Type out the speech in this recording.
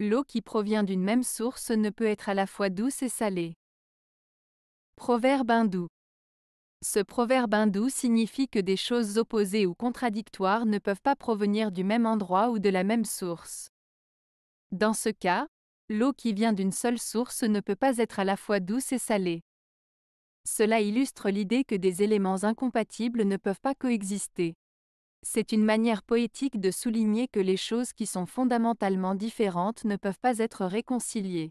l'eau qui provient d'une même source ne peut être à la fois douce et salée. Proverbe hindou. Ce proverbe hindou signifie que des choses opposées ou contradictoires ne peuvent pas provenir du même endroit ou de la même source. Dans ce cas, l'eau qui vient d'une seule source ne peut pas être à la fois douce et salée. Cela illustre l'idée que des éléments incompatibles ne peuvent pas coexister. C'est une manière poétique de souligner que les choses qui sont fondamentalement différentes ne peuvent pas être réconciliées.